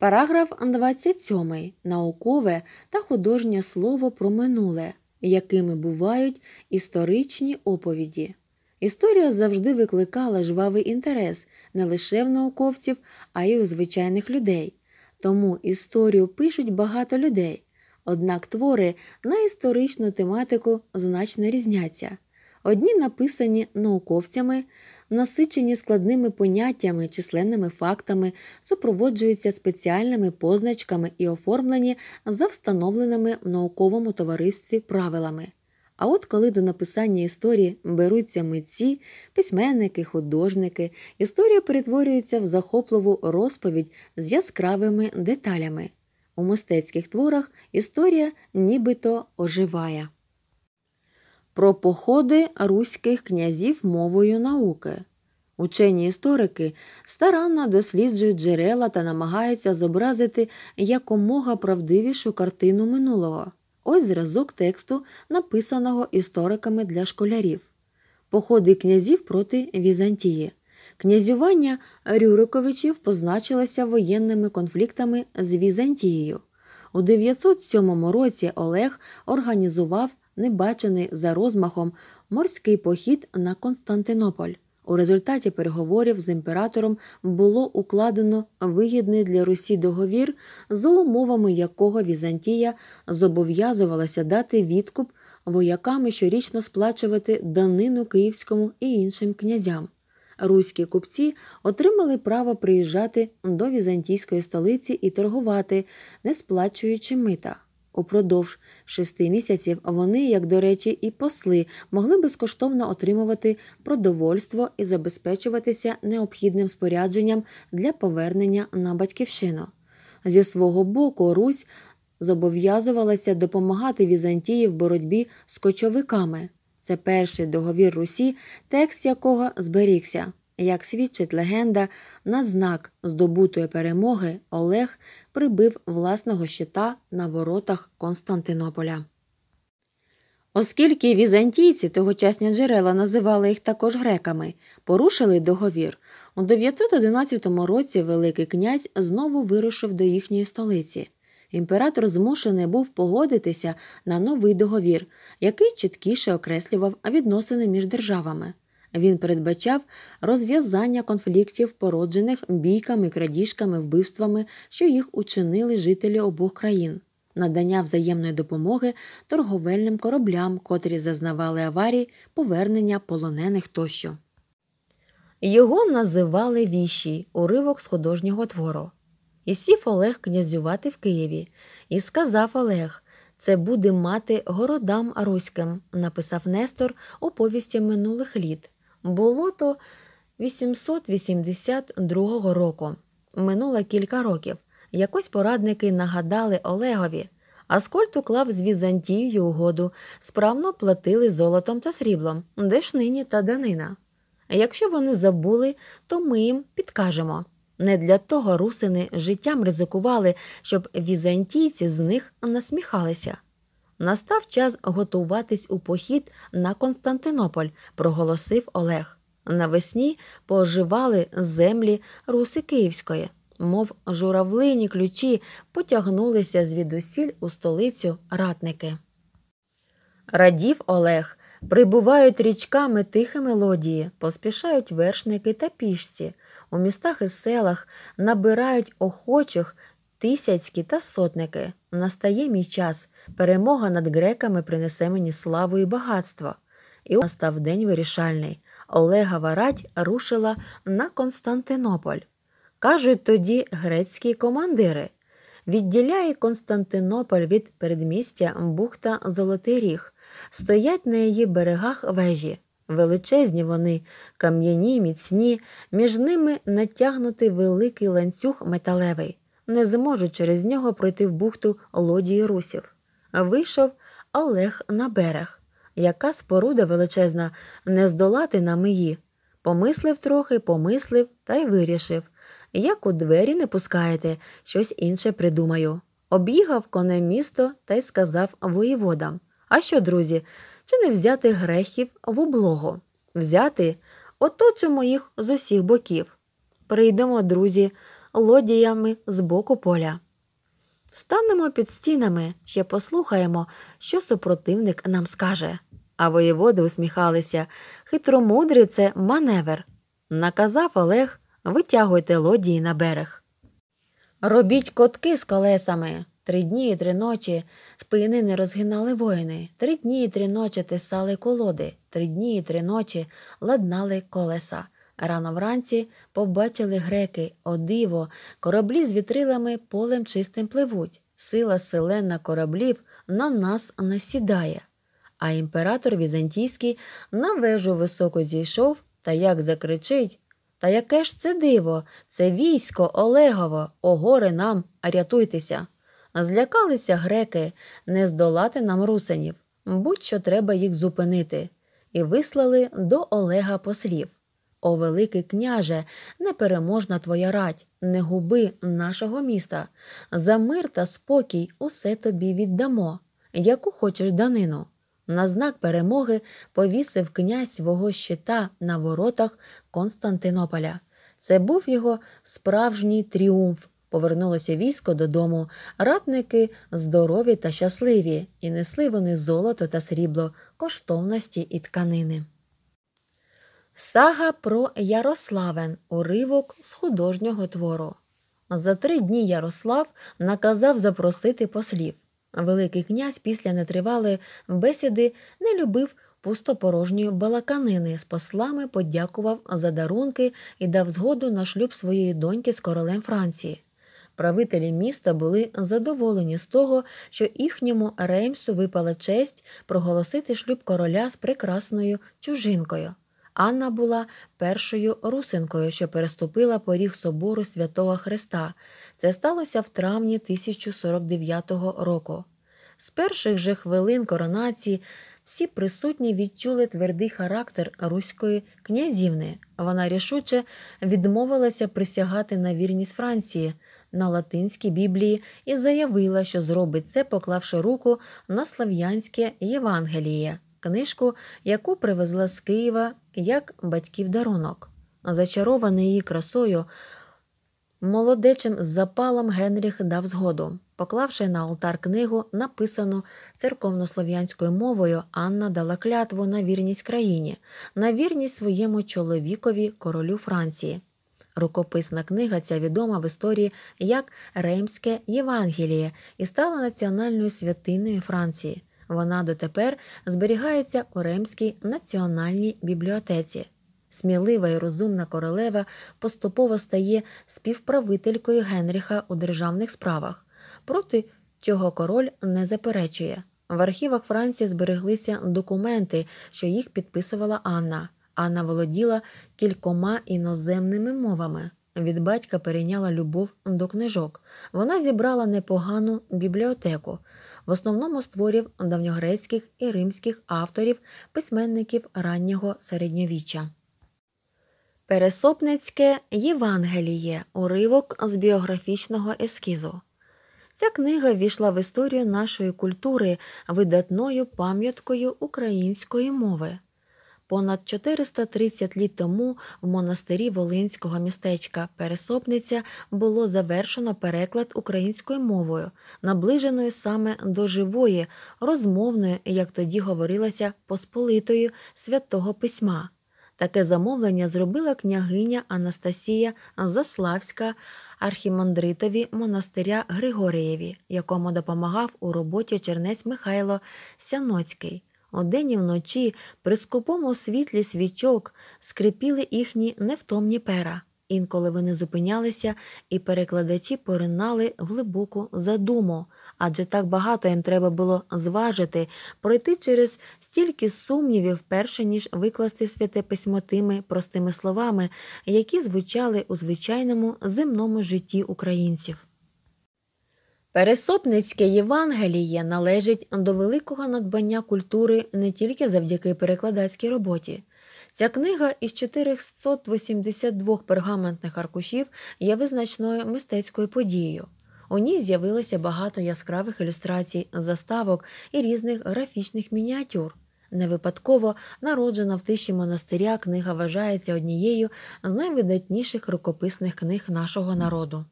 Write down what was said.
Параграф 27. Наукове та художнє слово про минуле, якими бувають історичні оповіді. Історія завжди викликала жвавий інтерес не лише в науковців, а й у звичайних людей. Тому історію пишуть багато людей. Однак твори на історичну тематику значно різняться. Одні написані науковцями, насичені складними поняттями, численними фактами, супроводжуються спеціальними позначками і оформлені за встановленими в науковому товаристві правилами. А от коли до написання історії беруться митці, письменники, художники, історія перетворюється в захопливу розповідь з яскравими деталями. У мистецьких творах історія нібито оживає про походи руських князів мовою науки. Учені історики старанно досліджують джерела та намагаються зобразити якомога правдивішу картину минулого. Ось зразок тексту, написаного істориками для школярів: Походи князів проти Візантії. Князювання Рюриковичів позначилося воєнними конфліктами з Візантією. У 907 році Олег організував небачений за розмахом морський похід на Константинополь. У результаті переговорів з імператором було укладено вигідний для Русі договір, за умовами якого Візантія зобов'язувалася дати відкуп вояками щорічно сплачувати данину київському і іншим князям. Руські купці отримали право приїжджати до візантійської столиці і торгувати, не сплачуючи мита. Упродовж шести місяців вони, як до речі, і посли могли безкоштовно отримувати продовольство і забезпечуватися необхідним спорядженням для повернення на батьківщину. Зі свого боку, Русь зобов'язувалася допомагати Візантії в боротьбі з кочовиками. Це перший договір Русі, текст якого зберігся. Як свідчить легенда, на знак здобутої перемоги Олег прибив власного щита на воротах Константинополя. Оскільки візантійці тогочасні джерела називали їх також греками, порушили договір. У 911 році Великий князь знову вирушив до їхньої столиці. Імператор змушений був погодитися на новий договір, який чіткіше окреслював відносини між державами. Він передбачав розв'язання конфліктів, породжених бійками, крадіжками, вбивствами, що їх учинили жителі обох країн, надання взаємної допомоги торговельним кораблям, котрі зазнавали аварій, повернення полонених тощо. Його називали віші, уривок з художнього твору. І сів Олег князювати в Києві, і сказав Олег. Це буде мати городам Руським, написав Нестор у повісті минулих літ. Було то 882 року. Минуло кілька років. Якось порадники нагадали Олегові. Аскольд уклав з Візантією угоду, справно платили золотом та сріблом, де ж нині та данина. Якщо вони забули, то ми їм підкажемо. Не для того русини життям ризикували, щоб візантійці з них насміхалися. Настав час готуватись у похід на Константинополь, проголосив Олег. Навесні поживали землі Руси Київської, мов журавлині ключі потягнулися звідусіль у столицю ратники. Радів Олег прибувають річками тихі мелодії, поспішають вершники та пішці, у містах і селах набирають охочих тисяцькі та сотники. Настає мій час, перемога над греками принесе мені славу і багатство. І настав день вирішальний. Олега Варадь рушила на Константинополь. Кажуть тоді грецькі командири. Відділяє Константинополь від передмістя бухта Золотий Ріг, стоять на її берегах вежі. Величезні вони, кам'яні, міцні, між ними натягнутий великий ланцюг металевий не зможуть через нього пройти в бухту лодії русів. Вийшов Олег на берег, яка споруда величезна, не здолати на миї. Помислив трохи, помислив та й вирішив як у двері не пускаєте, щось інше придумаю. Обігав коне місто та й сказав воєводам А що, друзі, чи не взяти грехів в облогу? Взяти оточимо їх з усіх боків. Прийдемо, друзі, лодіями з боку поля. Станемо під стінами, ще послухаємо, що супротивник нам скаже. А воєводи усміхалися. Хитромудрий це маневр. Наказав Олег витягуйте лодії на берег. Робіть котки з колесами. Три дні і три ночі спини не розгинали воїни, три дні і три ночі тисали колоди, три дні і три ночі ладнали колеса. Рано вранці побачили греки, о диво, кораблі з вітрилами полем чистим пливуть. Сила селена кораблів на нас насідає. А імператор Візантійський на вежу високо зійшов та як закричить Та яке ж це диво, це військо Олегово, о горе нам, рятуйтеся. Злякалися греки, не здолати нам русинів, будь-що треба їх зупинити, і вислали до Олега послів. О, Великий княже, непереможна твоя радь, не губи нашого міста. За мир та спокій усе тобі віддамо, яку хочеш данину. На знак перемоги повісив князь свого щита на воротах Константинополя. Це був його справжній тріумф. Повернулося військо додому, ратники здорові та щасливі, і несли вони золото та срібло, коштовності і тканини. Сага про Ярославен, уривок з художнього твору. За три дні Ярослав наказав запросити послів. Великий князь після нетривалої бесіди не любив пустопорожньої балаканини з послами подякував за дарунки і дав згоду на шлюб своєї доньки з королем Франції. Правителі міста були задоволені з того, що їхньому Реймсу випала честь проголосити шлюб короля з прекрасною чужинкою. Анна була першою русинкою, що переступила поріг собору святого Христа. Це сталося в травні 1049 року. З перших же хвилин коронації всі присутні відчули твердий характер руської князівни. Вона рішуче відмовилася присягати на вірність Франції на латинській біблії і заявила, що зробить це, поклавши руку на слав'янське Євангеліє книжку, яку привезла з Києва як батьків дарунок. Зачарований її красою, молодечим запалом Генріх дав згоду, поклавши на алтар книгу, написану церковнослов'янською мовою, Анна дала клятву на вірність країні, на вірність своєму чоловікові, королю Франції. Рукописна книга ця відома в історії як Римське Євангеліє і стала національною святиною Франції. Вона дотепер зберігається у Римській національній бібліотеці. Смілива і розумна королева поступово стає співправителькою Генріха у державних справах, проти чого король не заперечує. В архівах Франції збереглися документи, що їх підписувала Анна. Анна володіла кількома іноземними мовами. Від батька перейняла любов до книжок. Вона зібрала непогану бібліотеку в основному створів давньогрецьких і римських авторів, письменників раннього середньовіччя. Пересопницьке Євангеліє уривок з біографічного ескізу. Ця книга ввійшла в історію нашої культури видатною пам'яткою української мови. Понад 430 літ тому в монастирі Волинського містечка Пересопниця було завершено переклад українською мовою, наближеною саме до живої, розмовної, як тоді говорилося, посполитою святого письма. Таке замовлення зробила княгиня Анастасія Заславська архімандритові монастиря Григорієві, якому допомагав у роботі чернець Михайло Сяноцький. Одень і вночі при скупому світлі свічок скрипіли їхні невтомні пера. Інколи вони зупинялися, і перекладачі поринали в глибоку задуму, адже так багато їм треба було зважити, пройти через стільки сумнівів, перше ніж викласти святе письмо тими простими словами, які звучали у звичайному земному житті українців. Пересопницьке Євангеліє належить до великого надбання культури не тільки завдяки перекладацькій роботі. Ця книга із 482 пергаментних аркушів є визначною мистецькою подією. У ній з'явилося багато яскравих ілюстрацій, заставок і різних графічних мініатюр. Не випадково народжена в тиші монастиря книга вважається однією з найвидатніших рукописних книг нашого народу.